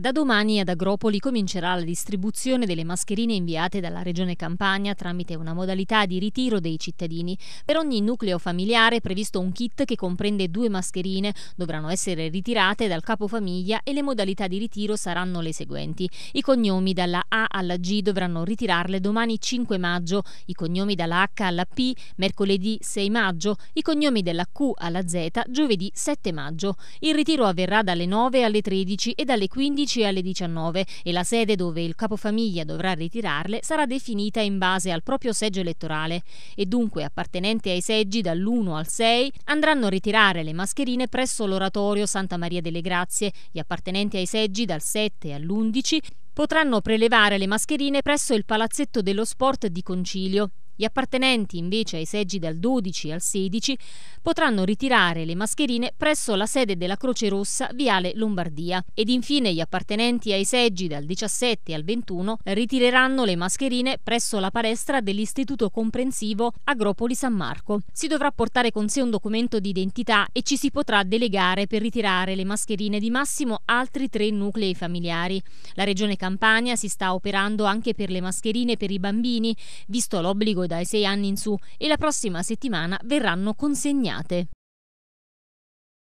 Da domani ad Agropoli comincerà la distribuzione delle mascherine inviate dalla Regione Campania tramite una modalità di ritiro dei cittadini. Per ogni nucleo familiare è previsto un kit che comprende due mascherine, dovranno essere ritirate dal capofamiglia e le modalità di ritiro saranno le seguenti. I cognomi dalla A alla G dovranno ritirarle domani 5 maggio, i cognomi dalla H alla P mercoledì 6 maggio, i cognomi della Q alla Z giovedì 7 maggio. Il ritiro avverrà dalle 9 alle 13 e dalle 15 16 alle 19 e la sede dove il capofamiglia dovrà ritirarle sarà definita in base al proprio seggio elettorale e dunque appartenenti ai seggi dall'1 al 6 andranno a ritirare le mascherine presso l'oratorio Santa Maria delle Grazie, gli appartenenti ai seggi dal 7 all'11 potranno prelevare le mascherine presso il palazzetto dello sport di Concilio gli appartenenti invece ai seggi dal 12 al 16 potranno ritirare le mascherine presso la sede della Croce Rossa Viale Lombardia ed infine gli appartenenti ai seggi dal 17 al 21 ritireranno le mascherine presso la palestra dell'Istituto Comprensivo Agropoli San Marco. Si dovrà portare con sé un documento di identità e ci si potrà delegare per ritirare le mascherine di massimo altri tre nuclei familiari. La Regione Campania si sta operando anche per le mascherine per i bambini, visto l'obbligo dai 6 anni in su e la prossima settimana verranno consegnate.